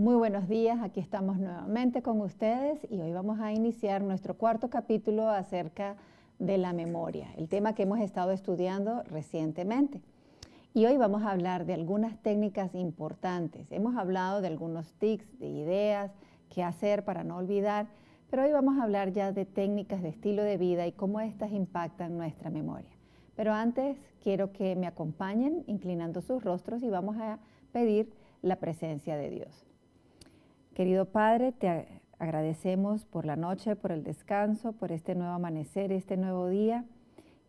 Muy buenos días, aquí estamos nuevamente con ustedes y hoy vamos a iniciar nuestro cuarto capítulo acerca de la memoria, el tema que hemos estado estudiando recientemente. Y hoy vamos a hablar de algunas técnicas importantes. Hemos hablado de algunos tics, de ideas, qué hacer para no olvidar, pero hoy vamos a hablar ya de técnicas de estilo de vida y cómo estas impactan nuestra memoria. Pero antes quiero que me acompañen inclinando sus rostros y vamos a pedir la presencia de Dios. Querido Padre, te agradecemos por la noche, por el descanso, por este nuevo amanecer, este nuevo día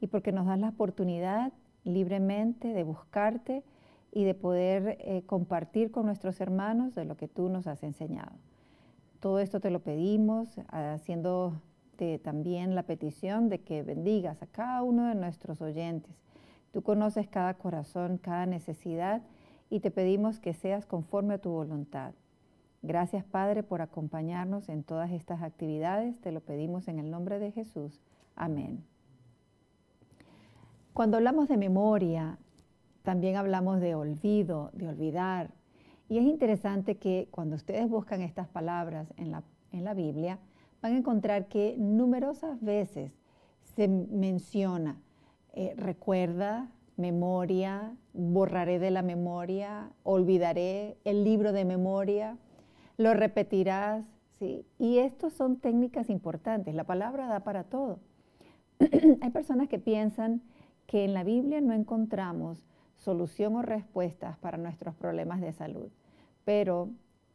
y porque nos das la oportunidad libremente de buscarte y de poder eh, compartir con nuestros hermanos de lo que tú nos has enseñado. Todo esto te lo pedimos, haciendo también la petición de que bendigas a cada uno de nuestros oyentes. Tú conoces cada corazón, cada necesidad y te pedimos que seas conforme a tu voluntad Gracias Padre por acompañarnos en todas estas actividades. Te lo pedimos en el nombre de Jesús. Amén. Cuando hablamos de memoria, también hablamos de olvido, de olvidar. Y es interesante que cuando ustedes buscan estas palabras en la, Biblia, van a encontrar que numerosas veces se menciona eh, recuerda, memoria, borraré de la memoria, olvidaré el libro de memoria lo repetirás, ¿sí? Y estas son técnicas importantes, la palabra da para todo. Hay personas que piensan que en la Biblia no encontramos solución o respuestas para nuestros problemas de salud, pero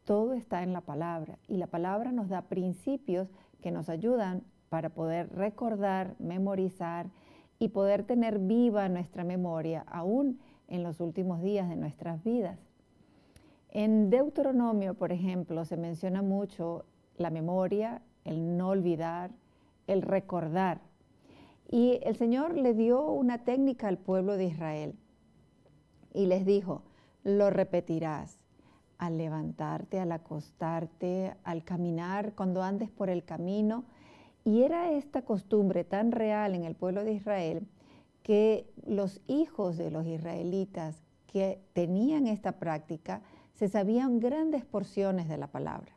todo está en la palabra y la palabra nos da principios que nos ayudan para poder recordar, memorizar y poder tener viva nuestra memoria aún en los últimos días de nuestras vidas. En Deuteronomio, por ejemplo, se menciona mucho la memoria, el no olvidar, el recordar. Y el Señor le dio una técnica al pueblo de Israel y les dijo, lo repetirás al levantarte, al acostarte, al caminar, cuando andes por el camino. Y era esta costumbre tan real en el pueblo de Israel que los hijos de los israelitas que tenían esta práctica se sabían grandes porciones de la palabra.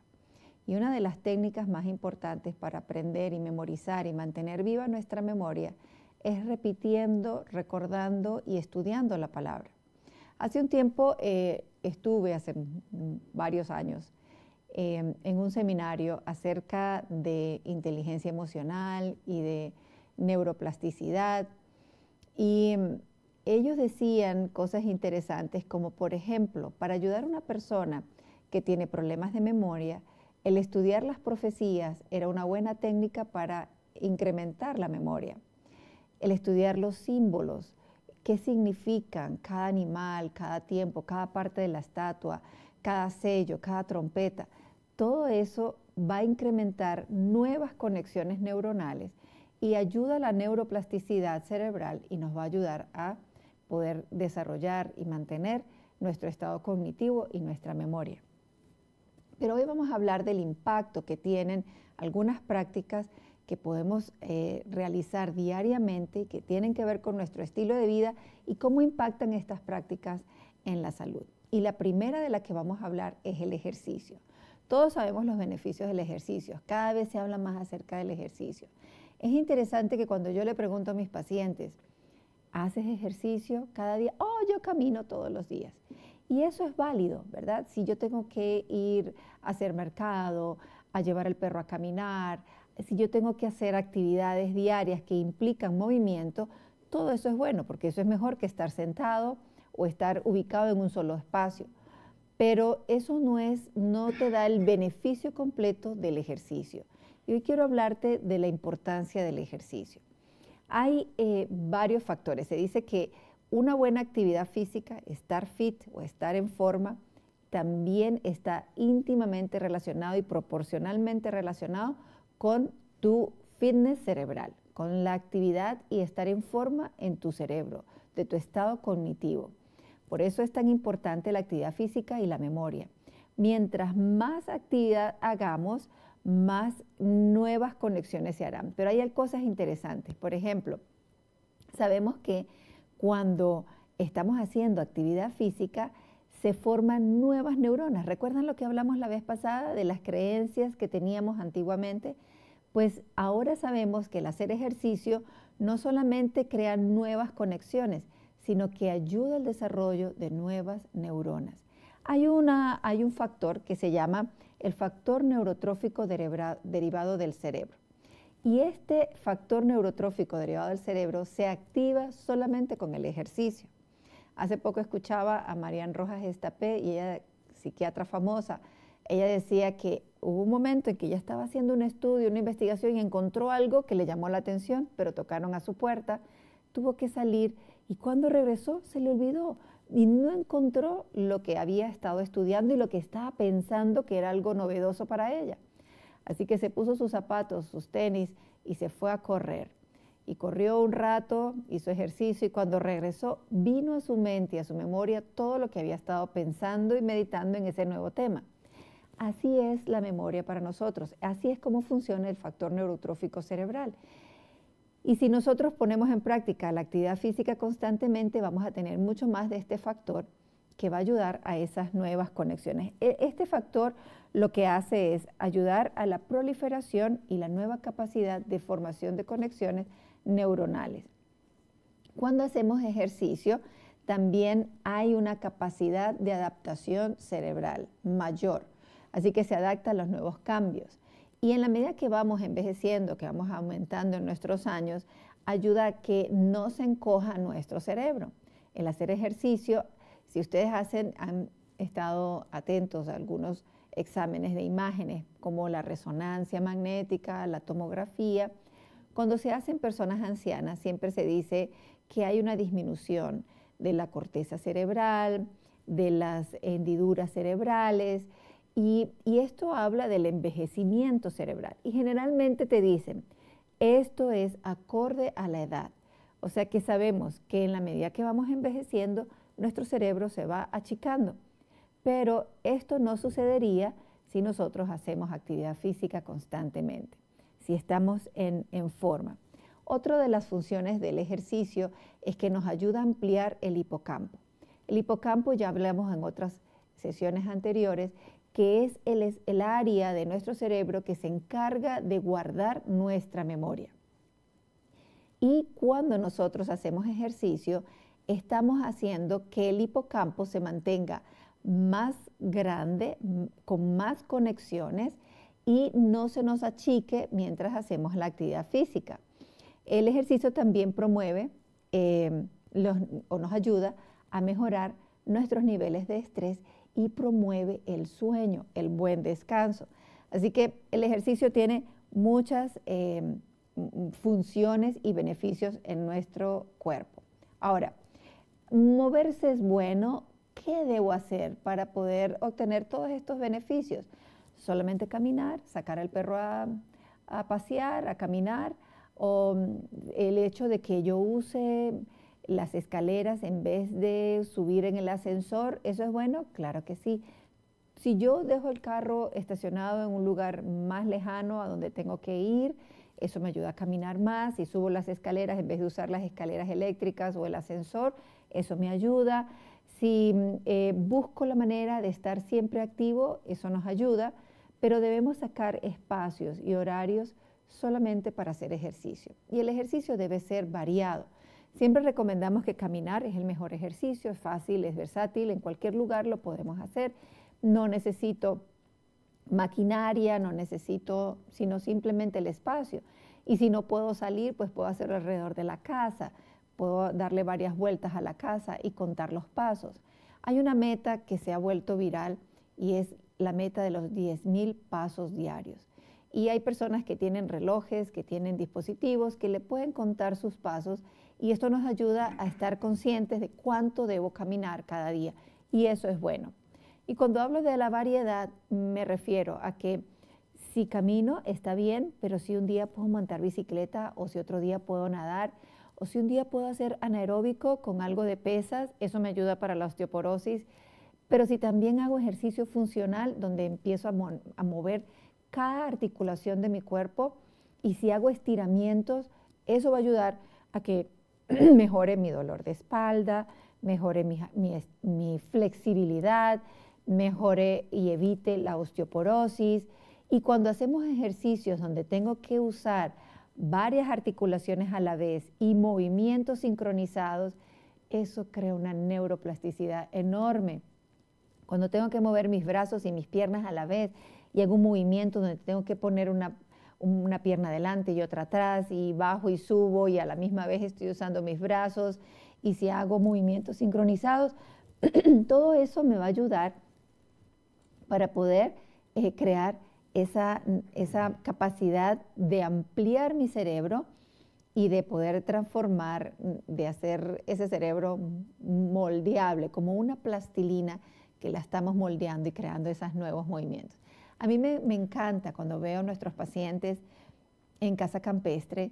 Y una de las técnicas más importantes para aprender y memorizar y mantener viva nuestra memoria es repitiendo, recordando y estudiando la palabra. Hace un tiempo eh, estuve, hace varios años, em, en un seminario acerca de inteligencia emocional y de neuroplasticidad. Y em, ellos decían cosas interesantes como, por ejemplo, para ayudar a una persona que tiene problemas de memoria, el estudiar las profecías era una buena técnica para incrementar la memoria. El estudiar los símbolos, qué significan cada animal, cada tiempo, cada parte de la estatua, cada sello, cada trompeta, todo eso va a incrementar nuevas conexiones neuronales y ayuda a la neuroplasticidad cerebral y nos va a ayudar a poder desarrollar y mantener nuestro estado cognitivo y nuestra memoria. Pero hoy vamos a hablar del impacto que tienen algunas prácticas que podemos eh, realizar diariamente y que tienen que ver con nuestro estilo de vida y cómo impactan estas prácticas en la salud. Y la primera de la que vamos a hablar es el ejercicio. Todos sabemos los beneficios del ejercicio, cada vez se habla más acerca del ejercicio. Es interesante que cuando yo le pregunto a mis pacientes, haces ejercicio cada día, oh, yo camino todos los días. Y eso es válido, ¿verdad? Si yo tengo que ir a hacer mercado, a llevar al perro a caminar, si yo tengo que hacer actividades diarias que implican movimiento, todo eso es bueno, porque eso es mejor que estar sentado o estar ubicado en un solo espacio. Pero eso no es, no te da el beneficio completo del ejercicio. Y hoy quiero hablarte de la importancia del ejercicio. Hay eh, varios factores. Se dice que una buena actividad física, estar fit o estar en forma, también está íntimamente relacionado y proporcionalmente relacionado con tu fitness cerebral, con la actividad y estar en forma en tu cerebro, de tu estado cognitivo. Por eso es tan importante la actividad física y la memoria. Mientras más actividad hagamos, más nuevas conexiones se harán. Pero hay cosas interesantes. Por ejemplo, sabemos que cuando estamos haciendo actividad física, se forman nuevas neuronas. ¿Recuerdan lo que hablamos la vez pasada de las creencias que teníamos antiguamente? Pues ahora sabemos que el hacer ejercicio no solamente crea nuevas conexiones, sino que ayuda al desarrollo de nuevas neuronas. Hay, una, hay un factor que se llama el factor neurotrófico derivado del cerebro. Y este factor neurotrófico derivado del cerebro se activa solamente con el ejercicio. Hace poco escuchaba a Marian Rojas Estapé y ella, psiquiatra famosa, ella decía que hubo un momento en que ella estaba haciendo un estudio, una investigación y encontró algo que le llamó la atención, pero tocaron a su puerta, tuvo que salir y cuando regresó se le olvidó y no encontró lo que había estado estudiando y lo que estaba pensando que era algo novedoso para ella. Así que se puso sus zapatos, sus tenis y se fue a correr. Y corrió un rato, hizo ejercicio y cuando regresó vino a su mente y a su memoria todo lo que había estado pensando y meditando en ese nuevo tema. Así es la memoria para nosotros, así es como funciona el factor neurotrófico cerebral. Y si nosotros ponemos en práctica la actividad física constantemente, vamos a tener mucho más de este factor que va a ayudar a esas nuevas conexiones. E, este factor lo que hace es ayudar a la proliferación y la nueva capacidad de formación de conexiones neuronales. Cuando hacemos ejercicio, también hay una capacidad de adaptación cerebral mayor, así que se adapta a los nuevos cambios. Y en la medida que vamos envejeciendo, que vamos aumentando en nuestros años, ayuda a que no se encoja nuestro cerebro. El hacer ejercicio, si ustedes han estado atentos a algunos exámenes de imágenes, como la resonancia magnética, la tomografía, cuando se hacen personas ancianas siempre se dice que hay una disminución de la corteza cerebral, de las hendiduras cerebrales, y, esto habla del envejecimiento cerebral. Y generalmente te dicen, esto es acorde a la edad. O sea que sabemos que en la medida que vamos envejeciendo, nuestro cerebro se va achicando. Pero esto no sucedería si nosotros hacemos actividad física constantemente, si estamos en, en forma. Otra de las funciones del ejercicio es que nos ayuda a ampliar el hipocampo. El hipocampo ya hablamos en otras sesiones anteriores que es el, área de nuestro cerebro que se encarga de guardar nuestra memoria. Y cuando nosotros hacemos ejercicio, estamos haciendo que el hipocampo se mantenga más grande, mm, con más conexiones y no se nos achique mientras hacemos la actividad física. El ejercicio también promueve eh, o nos ayuda a mejorar nuestros niveles de estrés y promueve el sueño, el buen descanso. Así que el ejercicio tiene muchas em, funciones y beneficios en nuestro cuerpo. Ahora, moverse es bueno. ¿Qué debo hacer para poder obtener todos estos beneficios? Solamente caminar, sacar al perro a pasear, a caminar, o mm, el hecho de que yo use las escaleras en vez de subir en el ascensor, ¿eso es bueno? Claro que sí. Si yo dejo el carro estacionado en un lugar más lejano a donde tengo que ir, eso me ayuda a caminar más. Si subo las escaleras en vez de usar las escaleras eléctricas o el ascensor, eso me ayuda. Si eh, busco la manera de estar siempre activo, eso nos ayuda, pero debemos sacar espacios y horarios solamente para hacer ejercicio. Y el ejercicio debe ser variado. Siempre recomendamos que caminar es el mejor ejercicio, es fácil, es versátil, en cualquier lugar lo podemos hacer. No necesito maquinaria, no necesito, sino simplemente el espacio. Y si no puedo salir, pues puedo hacerlo alrededor de la casa, puedo darle varias vueltas a la casa y contar los pasos. Hay una meta que se ha vuelto viral y es la meta de los 10.000 pasos diarios. Y hay personas que tienen relojes, que tienen dispositivos, que le pueden contar sus pasos y esto nos ayuda a estar conscientes de cuánto debo caminar cada día y eso es bueno. Y cuando hablo de la variedad me refiero a que si camino está bien, pero si un día puedo montar bicicleta o si otro día puedo nadar o si un día puedo hacer anaeróbico con algo de pesas, eso me ayuda para la osteoporosis, pero si también hago ejercicio funcional donde empiezo a, mover cada articulación de mi cuerpo y si hago estiramientos, eso va a ayudar a que mejore mi dolor de espalda, mejore mi, flexibilidad, mejore y evite la osteoporosis. Y cuando hacemos ejercicios donde tengo que usar varias articulaciones a la vez y movimientos sincronizados, eso crea una neuroplasticidad enorme. Cuando tengo que mover mis brazos y mis piernas a la vez y hago un movimiento donde tengo que poner una una pierna adelante y otra atrás y bajo y subo y a la misma vez estoy usando mis brazos y si hago movimientos sincronizados, todo eso me va a ayudar para poder eh, crear esa, esa capacidad de ampliar mi cerebro y de poder transformar, de hacer ese cerebro moldeable, como una plastilina que la estamos moldeando y creando esos nuevos movimientos. A mí me, encanta cuando veo a nuestros pacientes en casa campestre,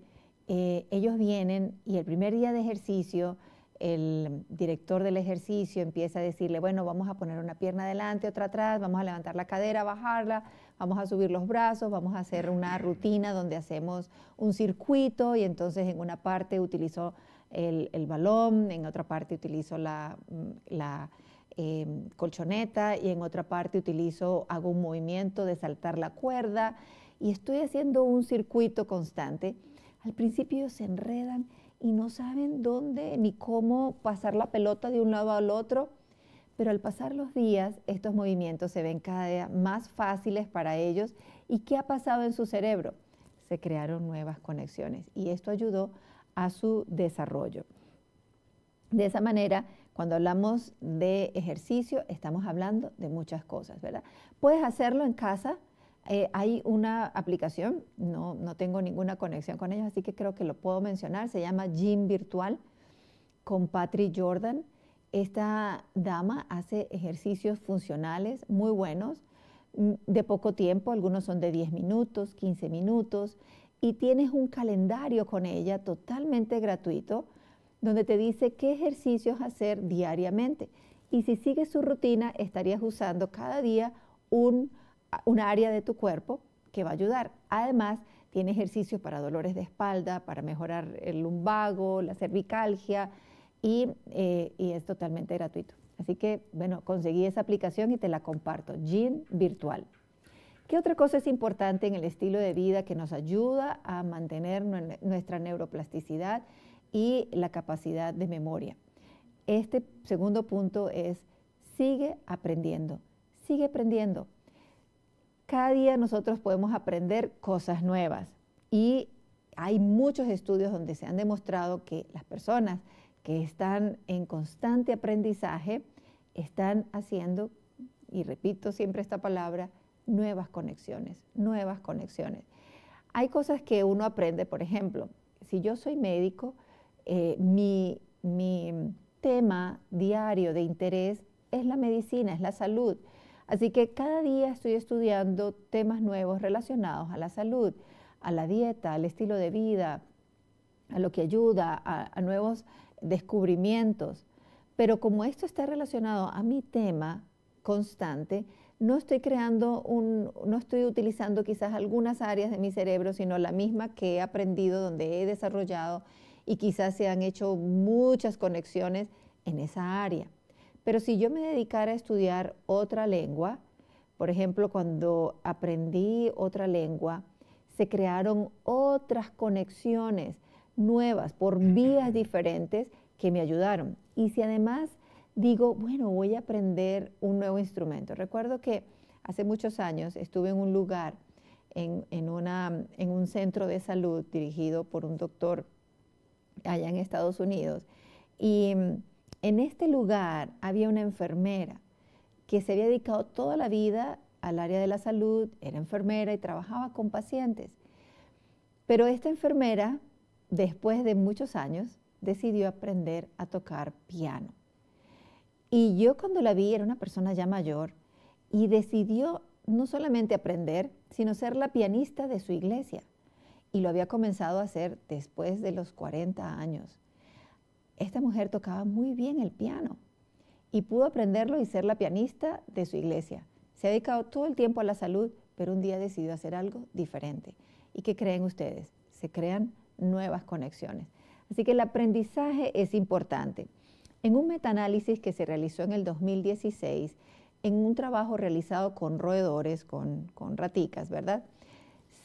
eh, ellos vienen y el primer día de ejercicio, el director del ejercicio empieza a decirle, bueno, vamos a poner una pierna adelante, otra atrás, vamos a levantar la cadera, bajarla, vamos a subir los brazos, vamos a hacer una rutina donde hacemos un circuito y entonces en una parte utilizo el, balón, en otra parte utilizo la colchoneta y en otra parte utilizo, hago un movimiento de saltar la cuerda y estoy haciendo un circuito constante. Al principio se enredan y no saben dónde ni cómo pasar la pelota de un lado al otro, pero al pasar los días estos movimientos se ven cada día más fáciles para ellos y qué ha pasado en su cerebro. Se crearon nuevas conexiones y esto ayudó a su desarrollo. De esa manera, cuando hablamos de ejercicio, estamos hablando de muchas cosas, ¿verdad? Puedes hacerlo en casa. Eh, hay una aplicación, no, no tengo ninguna conexión con ellos, así que creo que lo puedo mencionar. Se llama Gym Virtual con Patrick Jordan. Esta dama hace ejercicios funcionales muy buenos, mm, de poco tiempo, algunos son de 10 minutos, 15 minutos, y tienes un calendario con ella totalmente gratuito donde te dice qué ejercicios hacer diariamente. Y si sigues su rutina, estarías usando cada día un, área de tu cuerpo que va a ayudar. Además, tiene ejercicios para dolores de espalda, para mejorar el lumbago, la cervicalgia, y, eh, y es totalmente gratuito. Así que, bueno, conseguí esa aplicación y te la comparto, gin Virtual. ¿Qué otra cosa es importante en el estilo de vida que nos ayuda a mantener nuestra neuroplasticidad? y la capacidad de memoria. Este segundo punto es, sigue aprendiendo, sigue aprendiendo. Cada día nosotros podemos aprender cosas nuevas y hay muchos estudios donde se han demostrado que las personas que están en constante aprendizaje están haciendo, y repito siempre esta palabra, nuevas conexiones, nuevas conexiones. Hay cosas que uno aprende, por ejemplo, si yo soy médico, eh, mi, tema diario de interés es la medicina, es la salud. Así que cada día estoy estudiando temas nuevos relacionados a la salud, a la dieta, al estilo de vida, a lo que ayuda, a, nuevos descubrimientos. Pero como esto está relacionado a mi tema constante, no estoy creando un, no estoy utilizando quizás algunas áreas de mi cerebro, sino la misma que he aprendido, donde he desarrollado y quizás se han hecho muchas conexiones en esa área. Pero si yo me dedicara a estudiar otra lengua, por ejemplo, cuando aprendí otra lengua, se crearon otras conexiones nuevas por vías diferentes que me ayudaron. Y si además digo, bueno, voy a aprender un nuevo instrumento. Recuerdo que hace muchos años estuve en un lugar, en, en un centro de salud dirigido por un doctor allá en Estados Unidos. Y mm, en este lugar había una enfermera que se había dedicado toda la vida al área de la salud, era enfermera y trabajaba con pacientes. Pero esta enfermera, después de muchos años, decidió aprender a tocar piano. Y yo cuando la vi era una persona ya mayor y decidió no solamente aprender, sino ser la pianista de su iglesia y lo había comenzado a hacer después de los 40 años. Esta mujer tocaba muy bien el piano y pudo aprenderlo y ser la pianista de su iglesia. Se ha dedicado todo el tiempo a la salud, pero un día decidió hacer algo diferente. ¿Y qué creen ustedes? Se crean nuevas conexiones. Así que el aprendizaje es importante. En un metaanálisis que se realizó en el 2016, en un trabajo realizado con roedores, con, con raticas, ¿verdad?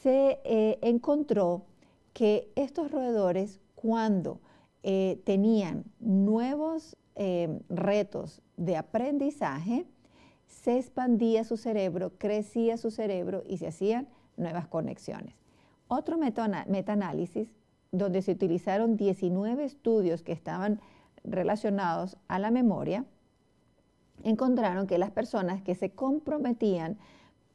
se eh, encontró que estos roedores, cuando eh, tenían nuevos eh, retos de aprendizaje, se expandía su cerebro, crecía su cerebro y se hacían nuevas conexiones. Otro metaanálisis, donde se utilizaron 19 estudios que estaban relacionados a la memoria, encontraron que las personas que se comprometían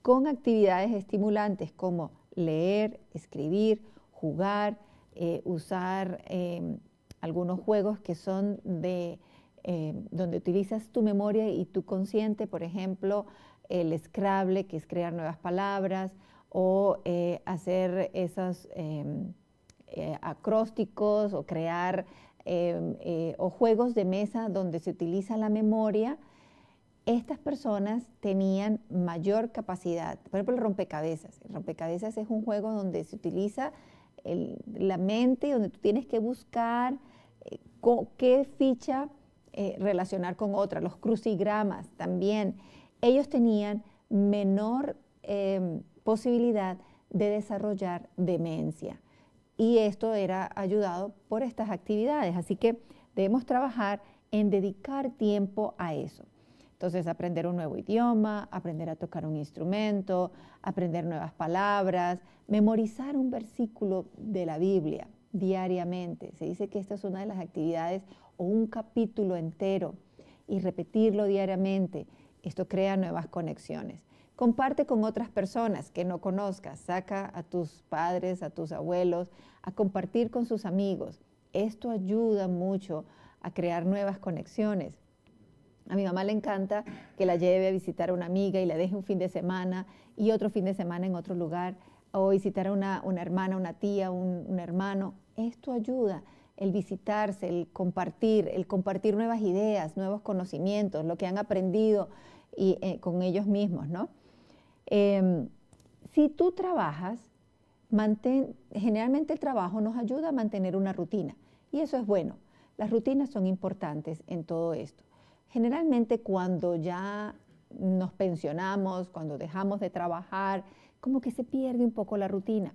con actividades estimulantes como leer, escribir, jugar, eh, usar em, algunos juegos que son de em, donde utilizas tu memoria y tu consciente, por ejemplo, el Scrabble, que es crear nuevas palabras, o eh, hacer esos em, eh, acrósticos o crear o juegos de mesa donde se utiliza la memoria estas personas tenían mayor capacidad. Por ejemplo, el rompecabezas. El rompecabezas es un juego donde se utiliza la mente, donde tú tienes que buscar eh, qué ficha eh, relacionar con otra. Los crucigramas también. Ellos tenían menor em, posibilidad de desarrollar demencia. Y esto era ayudado por estas actividades. Así que debemos trabajar en dedicar tiempo a eso. Entonces, aprender un nuevo idioma, aprender a tocar un instrumento, aprender nuevas palabras, memorizar un versículo de la Biblia diariamente. Se dice que esta es una de las actividades o un capítulo entero y repetirlo diariamente. Esto crea nuevas conexiones. Comparte con otras personas que no conozcas. Saca a tus padres, a tus abuelos, a compartir con sus amigos. Esto ayuda mucho a crear nuevas conexiones. A mi mamá le encanta que la lleve a visitar a una amiga y la deje un fin de semana y otro fin de semana en otro lugar, o visitar a una, hermana, una tía, un, hermano. Esto ayuda, el visitarse, el compartir, el compartir nuevas ideas, nuevos conocimientos, lo que han aprendido y, eh, con ellos mismos, em, si tú trabajas, generalmente el trabajo nos ayuda a mantener una rutina y eso es bueno. Las rutinas son importantes en todo esto generalmente cuando ya nos pensionamos, cuando dejamos de trabajar, como que se pierde un poco la rutina.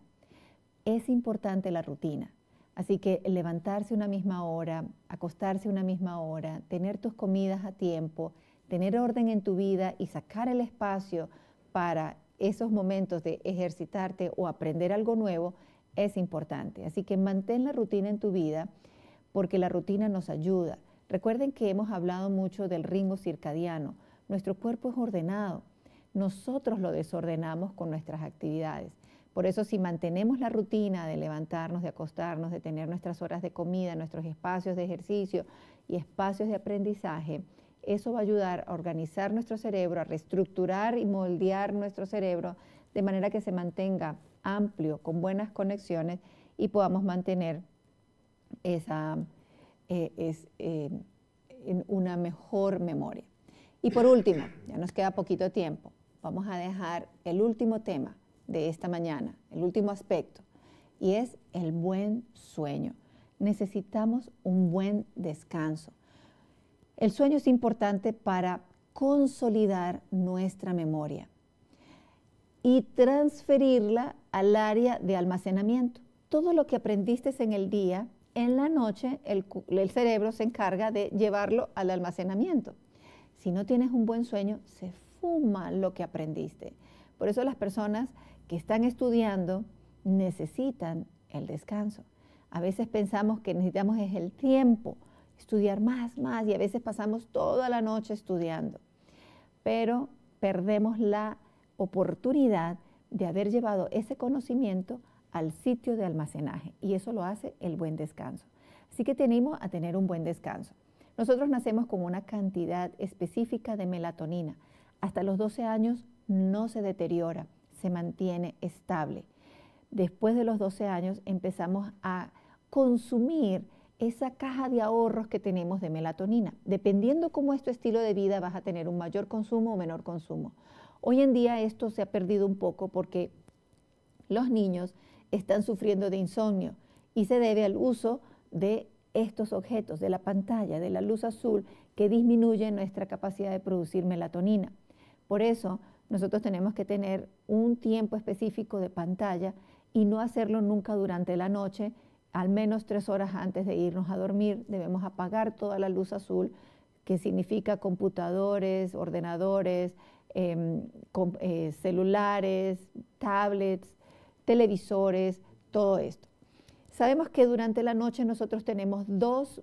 Es importante la rutina. Así que levantarse una misma hora, acostarse una misma hora, tener tus comidas a tiempo, tener orden en tu vida y sacar el espacio para esos momentos de ejercitarte o aprender algo nuevo es importante. Así que mantén la rutina en tu vida porque la rutina nos ayuda. Recuerden que hemos hablado mucho del ritmo circadiano. Nuestro cuerpo es ordenado. Nosotros lo desordenamos con nuestras actividades. Por eso si mantenemos la rutina de levantarnos, de acostarnos, de tener nuestras horas de comida, nuestros espacios de ejercicio y espacios de aprendizaje, eso va a ayudar a organizar nuestro cerebro, a reestructurar y moldear nuestro cerebro de manera que se mantenga amplio, con buenas conexiones y podamos mantener esa eh, es eh, una mejor memoria. Y por último, ya nos queda poquito tiempo, vamos a dejar el último tema de esta mañana, el último aspecto, y es el buen sueño. Necesitamos un buen descanso. El sueño es importante para consolidar nuestra memoria y transferirla al área de almacenamiento. Todo lo que aprendiste en el día en la noche el, cerebro se encarga de llevarlo al almacenamiento. Si no tienes un buen sueño, se fuma lo que aprendiste. Por eso las personas que están estudiando necesitan el descanso. A veces pensamos que necesitamos es el tiempo, estudiar más, más, y a veces pasamos toda la noche estudiando. Pero perdemos la oportunidad de haber llevado ese conocimiento al sitio de almacenaje y eso lo hace el buen descanso. Así que tenemos a tener un buen descanso. Nosotros nacemos con una cantidad específica de melatonina. Hasta los 12 años no se deteriora, se mantiene estable. Después de los 12 años empezamos a consumir esa caja de ahorros que tenemos de melatonina. Dependiendo cómo es tu estilo de vida, vas a tener un mayor consumo o menor consumo. Hoy en día esto se ha perdido un poco porque los niños están sufriendo de insomnio y se debe al uso de estos objetos, de la pantalla, de la luz azul, que disminuye nuestra capacidad de producir melatonina. Por eso, nosotros tenemos que tener un tiempo específico de pantalla y no hacerlo nunca durante la noche, al menos tres horas antes de irnos a dormir. Debemos apagar toda la luz azul, que significa computadores, ordenadores, em, eh, celulares, tablets, televisores, todo esto. Sabemos que durante la noche nosotros tenemos dos,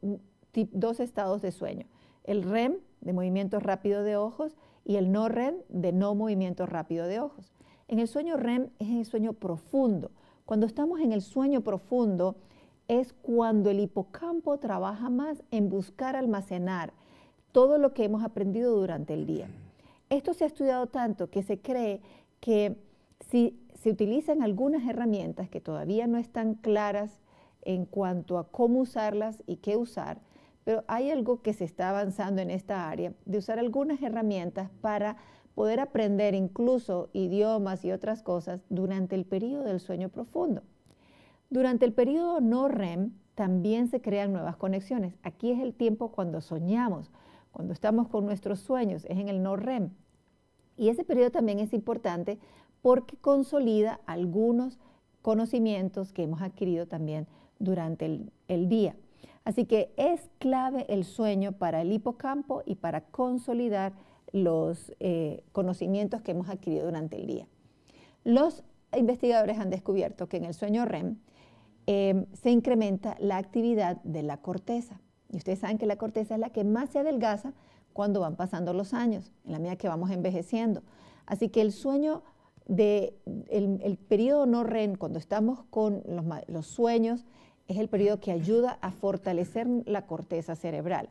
estados de sueño, el REM, de movimiento rápido de ojos, y el no REM, de no movimiento rápido de ojos. En el sueño REM es el sueño profundo. Cuando estamos en el sueño profundo es cuando el hipocampo trabaja más en buscar almacenar todo lo que hemos aprendido durante el día. Esto se ha estudiado tanto que se cree que si se utilizan algunas herramientas que todavía no están claras en cuanto a cómo usarlas y qué usar, pero hay algo que se está avanzando en esta área, de usar algunas herramientas para poder aprender incluso idiomas y otras cosas durante el periodo del sueño profundo. Durante el periodo no REM también se crean nuevas conexiones. Aquí es el tiempo cuando soñamos, cuando estamos con nuestros sueños, es en el no REM. Y ese periodo también es importante porque consolida algunos conocimientos que hemos adquirido también durante el, día. Así que es clave el sueño para el hipocampo y para consolidar los eh, conocimientos que hemos adquirido durante el día. Los investigadores han descubierto que en el sueño REM em, se incrementa la actividad de la corteza. Y ustedes saben que la corteza es la que más se adelgaza cuando van pasando los años, en la medida que vamos envejeciendo. Así que el sueño el, periodo no REN, cuando estamos con los, sueños, es el periodo que ayuda a fortalecer la corteza cerebral.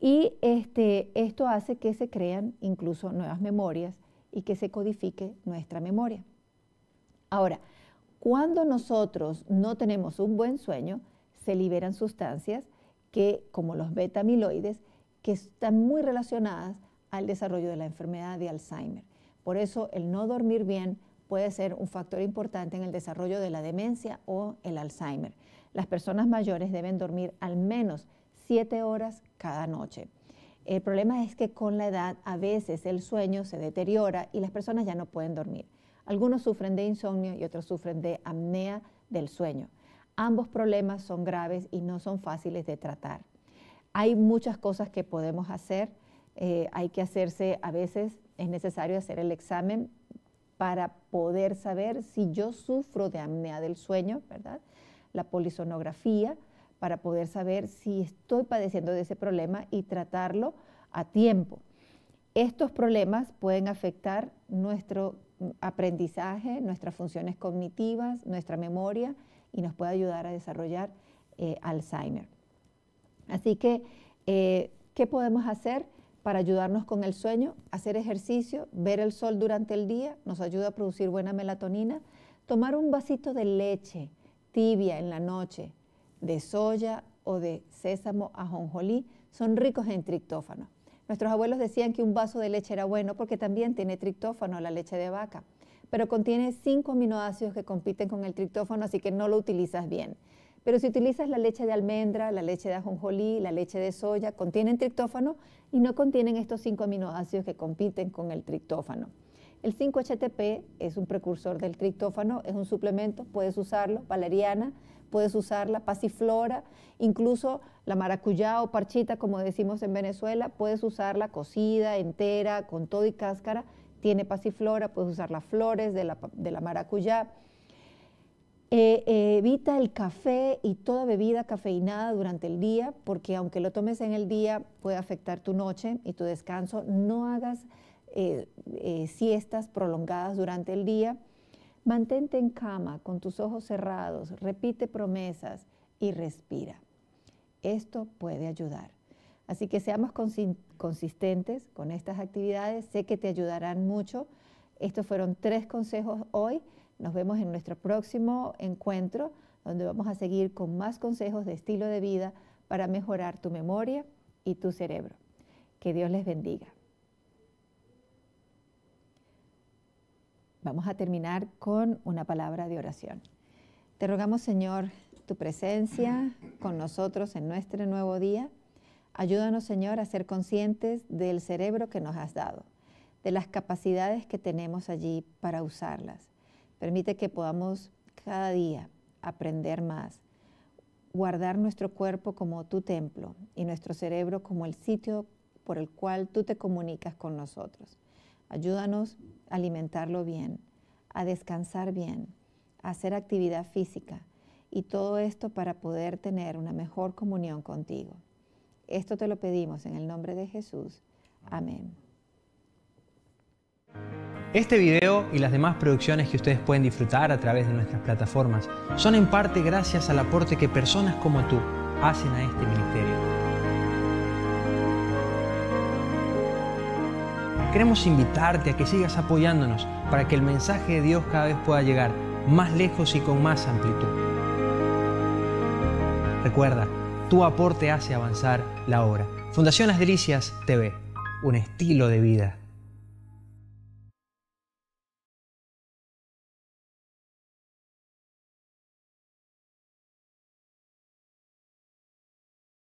Y este, esto hace que se crean incluso nuevas memorias y que se codifique nuestra memoria. Ahora, cuando nosotros no tenemos un buen sueño, se liberan sustancias que, como los beta-amiloides, que están muy relacionadas al desarrollo de la enfermedad de Alzheimer. Por eso el no dormir bien puede ser un factor importante en el desarrollo de la demencia o el Alzheimer. Las personas mayores deben dormir al menos 7 horas cada noche. El problema es que con la edad a veces el sueño se deteriora y las personas ya no pueden dormir. Algunos sufren de insomnio y otros sufren de apnea del sueño. Ambos problemas son graves y no son fáciles de tratar. Hay muchas cosas que podemos hacer. Eh, hay que hacerse a veces es necesario hacer el examen para poder saber si yo sufro de apnea del sueño, ¿verdad? La polisonografía, para poder saber si estoy padeciendo de ese problema y tratarlo a tiempo. Estos problemas pueden afectar nuestro aprendizaje, nuestras funciones cognitivas, nuestra memoria y nos puede ayudar a desarrollar eh, Alzheimer. Así que, eh, ¿qué podemos hacer? para ayudarnos con el sueño, hacer ejercicio, ver el sol durante el día, nos ayuda a producir buena melatonina, tomar un vasito de leche tibia en la noche, de soya o de sésamo ajonjolí, son ricos en triptófano. Nuestros abuelos decían que un vaso de leche era bueno porque también tiene triptófano la leche de vaca, pero contiene cinco aminoácidos que compiten con el triptófano, así que no lo utilizas bien. Pero si utilizas la leche de almendra, la leche de ajonjolí, la leche de soya, contienen triptófano y no contienen estos cinco aminoácidos que compiten con el triptófano. El 5-HTP es un precursor del triptófano, es un suplemento, puedes usarlo, valeriana, puedes usarla, pasiflora, incluso la maracuyá o parchita, como decimos en Venezuela, puedes usarla cocida, entera, con todo y cáscara, tiene pasiflora, puedes usar las flores de la, de la maracuyá eh, eh, evita el café y toda bebida cafeinada durante el día, porque aunque lo tomes en el día, puede afectar tu noche y tu descanso. No hagas eh, siestas prolongadas durante el día. Mantente en cama con tus ojos cerrados, repite promesas y respira. Esto puede ayudar. Así que seamos consistentes con estas actividades. Sé que te ayudarán mucho. Estos fueron tres consejos hoy nos vemos en nuestro próximo encuentro, donde vamos a seguir con más consejos de estilo de vida para mejorar tu memoria y tu cerebro. Que Dios les bendiga. Vamos a terminar con una palabra de oración. Te rogamos, Señor, tu presencia con nosotros en nuestro nuevo día. Ayúdanos, Señor, a ser conscientes del cerebro que nos has dado, de las capacidades que tenemos allí para usarlas. Permite que podamos cada día aprender más, guardar nuestro cuerpo como tu templo y nuestro cerebro como el sitio por el cual tú te comunicas con nosotros. Ayúdanos a alimentarlo bien, a descansar bien, a hacer actividad física y todo esto para poder tener una mejor comunión contigo. Esto te lo pedimos en el nombre de Jesús. Amén. Este video y las demás producciones que ustedes pueden disfrutar a través de nuestras plataformas son en parte gracias al aporte que personas como tú hacen a este ministerio. Queremos invitarte a que sigas apoyándonos para que el mensaje de Dios cada vez pueda llegar más lejos y con más amplitud. Recuerda, tu aporte hace avanzar la obra. Fundación Las Delicias TV, un estilo de vida.